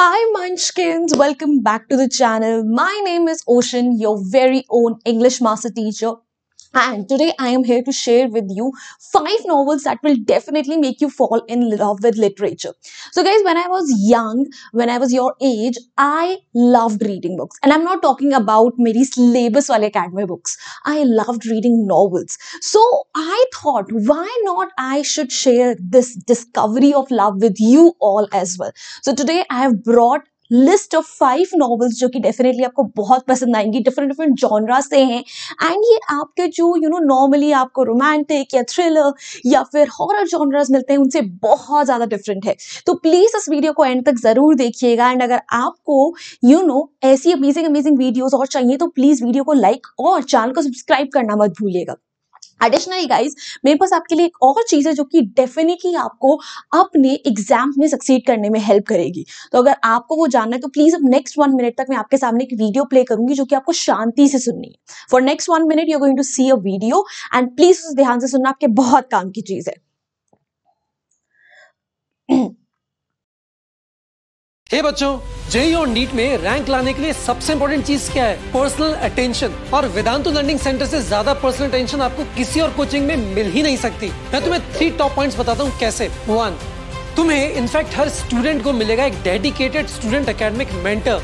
Hi Munchkins, welcome back to the channel. My name is Ocean, your very own English master teacher and today I am here to share with you five novels that will definitely make you fall in love with literature. So guys, when I was young, when I was your age, I loved reading books. And I'm not talking about Mary syllabus wale academy books. I loved reading novels. So I thought, why not I should share this discovery of love with you all as well. So today I have brought list of five novels जो कि definitely आपको बहुत पसंद आएंगी different different genre से हैं and ये आपके जो यू नो नॉर्मली आपको रोमांटिक या थ्रिलर या फिर हॉरर जॉनराज मिलते हैं उनसे बहुत ज़्यादा डिफरेंट है तो प्लीज़ इस वीडियो को एंड तक ज़रूर देखिएगा एंड अगर आपको यू you नो know, ऐसी अमेजिंग अमेजिंग वीडियोज़ और चाहिए तो प्लीज़ वीडियो को लाइक और चैनल को सब्सक्राइब करना मत भूलिएगा एडिशनली गाइज मेरे पास आपके लिए एक और चीज़ है जो कि डेफिनेटली आपको अपने एग्जाम में सक्सीड करने में हेल्प करेगी तो अगर आपको वो जानना है तो प्लीज़ अब नेक्स्ट वन मिनट तक मैं आपके सामने एक वीडियो प्ले करूंगी जो कि आपको शांति से सुननी है for next one minute you going to see a video and please उस ध्यान से सुनना आपके बहुत काम की चीज़ है हे बच्चों जेई e और नीट में रैंक लाने के लिए सबसे इम्पोर्टेंट चीज क्या है पर्सनल अटेंशन और वेदांतु लर्निंग सेंटर से ज्यादा पर्सनल अटेंशन आपको किसी और कोचिंग में मिल ही नहीं सकती मैं तुम्हें थ्री टॉप पॉइंट्स बताता हूँ कैसे वन तुम्हें इनफैक्ट हर स्टूडेंट को मिलेगा एक dedicated student academic mentor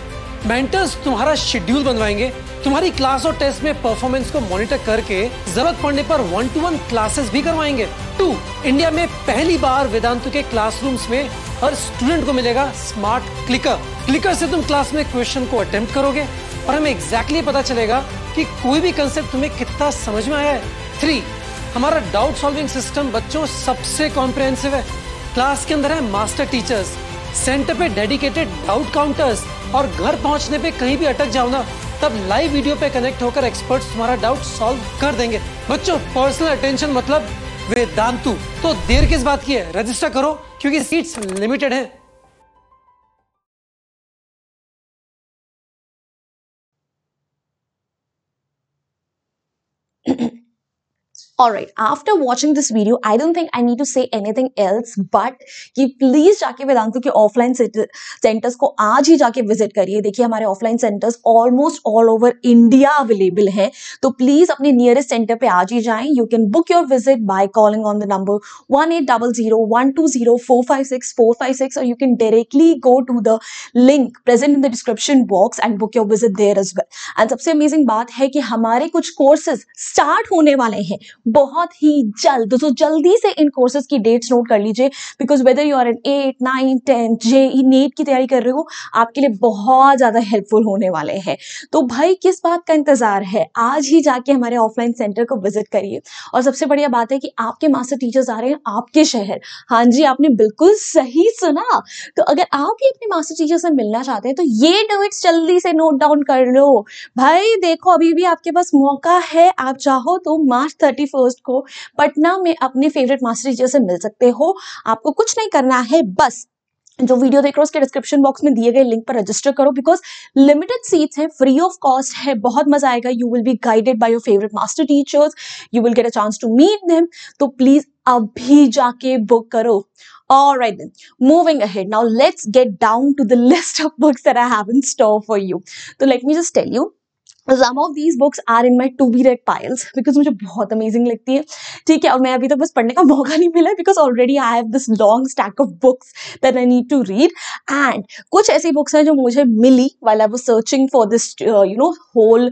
mentors तुम्हारा शेड्यूल बनवाएंगे तुम्हारी क्लास और टेस्ट में परफॉर्मेंस को मॉनिटर करके जरूरत पड़ने पर वन टू वन क्लासेस भी करवाएंगे टू इंडिया में पहली बार वेदांतु के क्लासरूम्स में हर स्टूडेंट को मिलेगा स्मार्ट क्लिकर क्लिकर से तुम क्लास में क्वेश्चन को अटेम्प्ट करोगे और हमें एग्जैक्टली exactly पता चलेगा कि कोई भी कंसेप्ट तुम्हें कितना समझ में आया है थ्री हमारा डाउट सॉल्विंग सिस्टम बच्चों सबसे कॉम्प्रिहेंसिव है क्लास के अंदर है मास्टर टीचर्स सेंटर पे डेडिकेटेड डाउट काउंटर्स और घर पहुंचने पे कहीं भी अटक जाओ ना तब लाइव वीडियो पे कनेक्ट होकर एक्सपर्ट्स तुम्हारा डाउट सॉल्व कर देंगे बच्चों पर्सनल अटेंशन मतलब वेदांतु तो देर किस बात की है रजिस्टर करो क्योंकि सीट्स लिमिटेड है Alright, after watching this video, I don't think I need to say anything else but कि प्लीज़ जाके वेदांतु के ऑफलाइन सेंटर्स को आज ही जाके विजिट करिए देखिए हमारे offline centres almost all over India available हैं तो प्लीज़ अपने नियरेस्ट सेंटर पे आज ही जाएं you can book your visit by calling on the number one eight double zero one two zero four five six four five six और you can directly go to the link present in the description box and book your visit there as well एंड सबसे amazing बात है कि हमारे कुछ courses start होने वाले हैं बहुत ही जल्द तो जल्दी से इन कोर्सेज की डेट्स नोट कर लीजिए because whether you are in eight nine ten J NEET की तैयारी कर रहे हो आपके लिए बहुत ज़्यादा हेल्पफुल होने वाले हैं तो भाई किस बात का इंतज़ार है आज ही जाके हमारे ऑफलाइन सेंटर को विजिट करिए और सबसे बढ़िया बात है कि आपके मास्टर टीचर्स आ रहे हैं आपके शहर हाँ जी आपने बिल्कुल सही सुना तो अगर आप भी अपने मास्टर टीचर से मिलना चाहते हैं तो ये डेट्स जल्दी से नोट डाउन कर लो भाई देखो अभी भी आपके पास मौका है आप चाहो तो मार्च थर्टी फर्स्ट को पटना में अपने फेवरेट मास्टर टीचर से मिल सकते हो आपको कुछ नहीं करना है बस जो वीडियो देख रहे हो उसके डिस्क्रिप्शन बॉक्स में दिए गए लिंक पर रजिस्टर करो बिकॉज लिमिटेड सीट्स हैं फ्री ऑफ कॉस्ट है बहुत मजा आएगा you will be guided by your favourite master teachers you will get a chance to meet them तो प्लीज अभी जाके बुक करो All right then, moving ahead. Now let's get down to the list of books that I have in store for you. So तो let me just tell you, some of these books are in my to be read piles because मुझे बहुत amazing लगती है ठीक है और मैं अभी तक तो बस पढ़ने का मौका नहीं मिला है because already I have this long stack of books that I need to read and कुछ ऐसी बुक्स हैं जो मुझे मिली while I was searching for this you know whole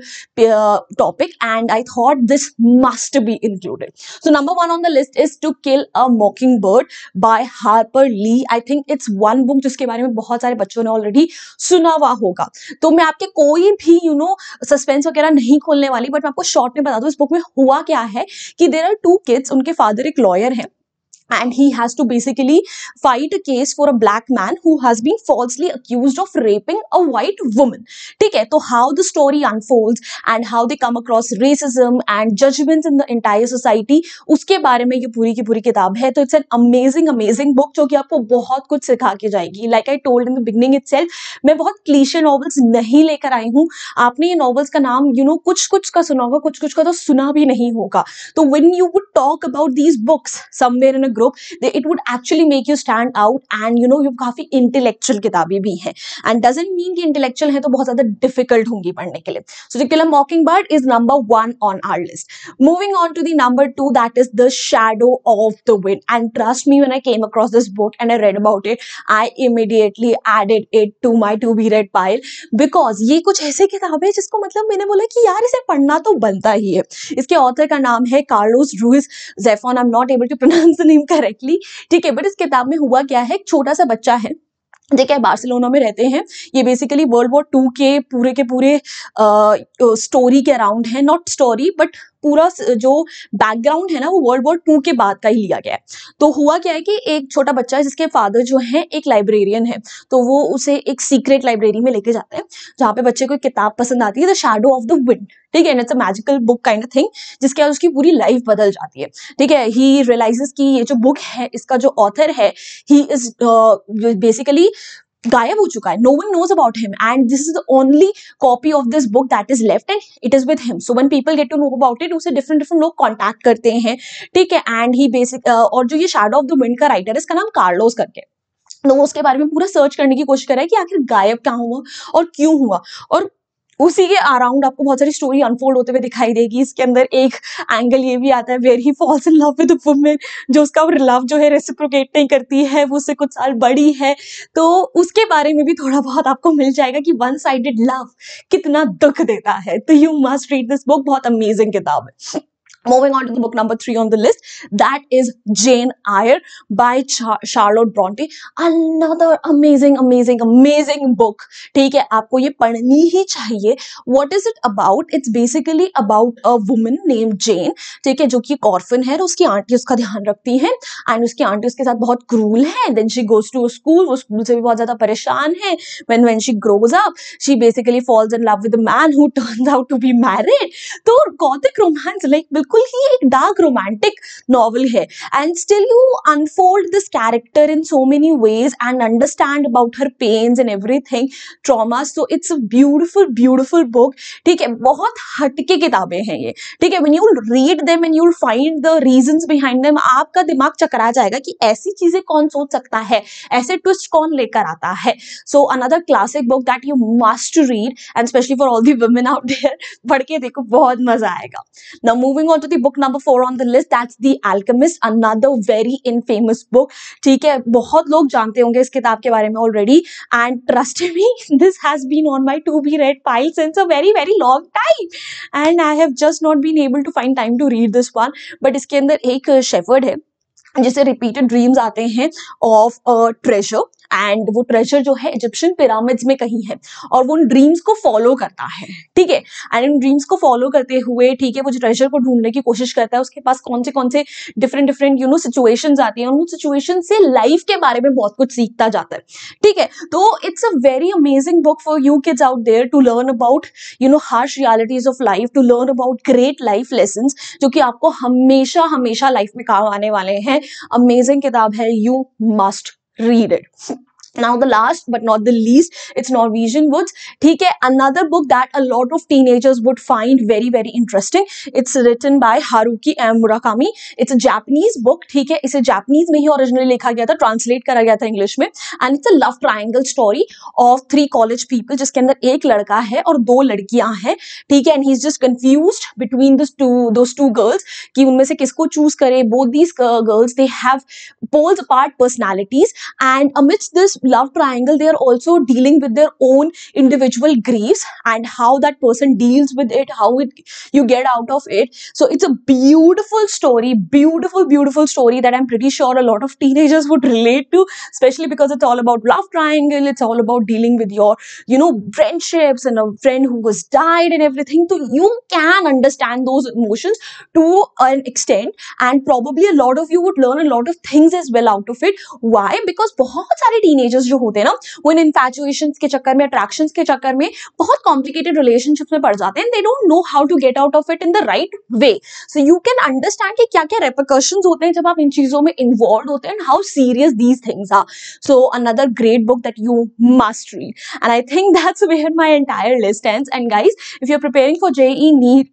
topic and I thought this must be included so number one on the list is to kill a mockingbird by Harper Lee I think it's one book जिसके बारे में बहुत सारे बच्चों ने already सुना हुआ होगा तो मैं आपके कोई भी you you know know, suspense वगैरह नहीं खोलने वाली बट मैं आपको शॉर्ट में बता दूँ इस बुक में हुआ क्या है कि देर आर टू किड्स उनके फादर एक लॉयर है and he has to basically fight a case for a black man who has been falsely accused of raping a white woman theek hai तो how the story unfolds and how they come across racism and judgments in the entire society uske bare mein ye puri ki puri kitab hai तो it's an amazing amazing book jo ki aapko bahut kuch sikha ke jayegi like I told in the beginning itself main bahut cliche novels nahi lekar aayi hu aapne ye novels ka naam you know, kuch kuch ka suna hoga kuch kuch ka to suna bhi nahi hoga तो when you would talk about these books somewhere in a group लोग it would actually make you stand out and you know you काफ़ी intellectual किताबें भी हैं and doesn't mean की intellectual है तो बहुत ज़्यादा डिफिकल्ट होंगी पढ़ने के लिए so the killer mockingbird is number one on our list moving on to the number two that is the shadow of the wind and trust me when I came across this book and I read about it I immediately added it to my to be read pile because ये कुछ ऐसे किताब है जिसको मतलब मैंने बोला कि यार इसे पढ़ना तो बनता ही है इसके ऑथर का नाम है Carlos Ruiz Zafon I am not able to pronounce the name think correctly ठीक है बट इस किताब में हुआ क्या है एक छोटा सा बच्चा है ठीक है बार्सिलोना में रहते हैं ये बेसिकली वर्ल्ड वॉर टू के पूरे के पूरे स्टोरी के अराउंड है नॉट स्टोरी बट पूरा जो बैकग्राउंड है ना वो वर्ल्ड वॉर टू के बाद का ही लिया गया है तो हुआ क्या है कि एक छोटा बच्चा है जिसके फादर जो है एक लाइब्रेरियन है तो वो उसे एक सीक्रेट लाइब्रेरी में लेके जाते हैं जहाँ पे बच्चे को किताब पसंद आती है the shadow of the wind ठीक है it's a magical book kind of thing जिसके बाद उसकी पूरी लाइफ बदल जाती है ठीक है ही रियलाइजेस कि ये जो बुक है इसका जो ऑथर है ही इज बेसिकली गायब हो चुका है no one knows about him and this is the only copy of this book that is left and it is with him so one people get to know about it उसे different different लोग contact करते हैं ठीक है and he basic और जो ये shadow of the wind का राइटर है इसका नाम कार्लोस करके तो उसके बारे में पूरा सर्च करने की कोशिश कर रहा है कि आखिर गायब क्या हुआ और क्यों हुआ और उसी के अराउंड आपको बहुत सारी स्टोरी अनफोल्ड होते हुए दिखाई देगी इसके अंदर एक एंगल ये भी आता है where he falls in love with women जो उसका लव जो है रेसिप्रोकेट नहीं करती है वो उससे कुछ साल बड़ी है तो उसके बारे में भी थोड़ा बहुत आपको मिल जाएगा कि वन साइडेड लव कितना दुख देता है तो you must read this book बहुत अमेजिंग किताब है Moving on to the book number three on the list, that is Jane Eyre by Char Charlotte Bronte. Another amazing, amazing, amazing book. ठीक है आपको ये पढ़नी ही चाहिए What is it about? It's basically about a woman named Jane. ठीक है जो कि एक orphan है और उसकी आंटी उसका ध्यान रखती है एंड उसकी आंटी उसके साथ बहुत क्रूल है then she goes to school वो स्कूल से भी बहुत ज़्यादा परेशान है when when she grows up she basically falls in love with a man who turns out to be married तो gothic romance like बिल्कुल बिल्कुल ही एक डार्क रोमांटिक नॉवल है and still you unfold this character in so many ways and understand about her pains and everything trauma so it's a beautiful beautiful book ठीक है बहुत हटके किताबें हैं ये ठीक है one you read them and you find the reason behind them आपका दिमाग चकरा जाएगा कि ऐसी चीजें कौन सोच सकता है ऐसे ट्विस्ट कौन लेकर आता है so another classic book that you must read and specially for all the women out there पढ़ के देखो बहुत मजा आएगा now moving on to the book number four on the list that's the Alchemist another very infamous book ठीक है बहुत लोग जानते होंगे इस किताब के बारे में already and trust me this has been on my to be read file since a very very long time and I have just not been able to find time to read this one but इसके अंदर एक shepherd है जिसे repeated dreams आते हैं of treasure and वो treasure जो है इजिप्शियन पिरामिड्स में कहीं है और वो उन ड्रीम्स को फॉलो करता है ठीक है एंड उन ड्रीम्स को फॉलो करते हुए ठीक है वो जो ट्रेजर को ढूंढने की कोशिश करता है उसके पास कौन से कौन से different different you know situation आती हैं उन सिचुएशन से लाइफ के बारे में बहुत कुछ सीखता जाता है ठीक है तो it's a very amazing book for you kids out there to learn about you know harsh realities of life to learn about great life lesson जो कि आपको हमेशा हमेशा लाइफ में काम आने वाले हैं अमेजिंग किताब है you must read it Now, the last but not the least, it's Norwegian Woods. Okay, another book that a lot of teenagers would find very, very interesting. It's written by Haruki M. Murakami. It's a Japanese book. ठीक है इसे Japanese में ही originally लिखा गया था translate करा गया था इंग्लिश में and it's a love triangle story of three college people जिसके अंदर एक लड़का है और दो लड़कियां हैं ठीक है and he is just confuse between those two girls कि उनमें से किसको चूज करे both these girls they have poles part personalities and amidst this love triangle they are also dealing with their own individual griefs and how that person deals with it how it you get out of it so it's a beautiful story beautiful beautiful story that i'm pretty sure a lot of teenagers would relate to especially because it's all about love triangle it's all about dealing with your you know friendships and a friend who has died and everything so you can understand those emotions to an extent and probably a lot of you would learn a lot of things as well out of it why because bahut sare teenagers teenagers जो होते हैं ना वो इन infatuation के चक्कर में attraction के चक्कर में बहुत कॉम्प्लिकेटेड रिलेशनशिप में पड़ जाते हैं they don't know how to get out of it in the right way so you can understand कि क्या क्या रेपिकर्शन होते हैं जब आप इन चीजों में इन्वॉल्व होते हैं and how serious these things are so another great book that you must must read and i think that's where my entire and guys if you are preparing for J E neat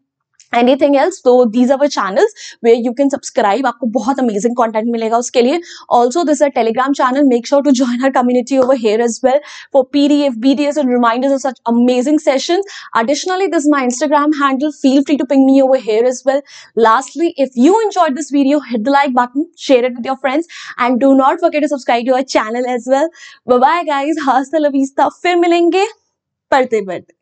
anything else तो these our channels where you can subscribe आपको बहुत amazing content मिलेगा उसके लिए also this our Telegram channel make sure to join our community over here as well for P D F B D S and reminders of such amazing session additionally this my Instagram handle feel free to ping me over here as well lastly if you enjoy this video hit the like button share it with your friends and do not forget to subscribe your channel as well bye guys हास्ता फिर मिलेंगे पढ़ते पढ़ते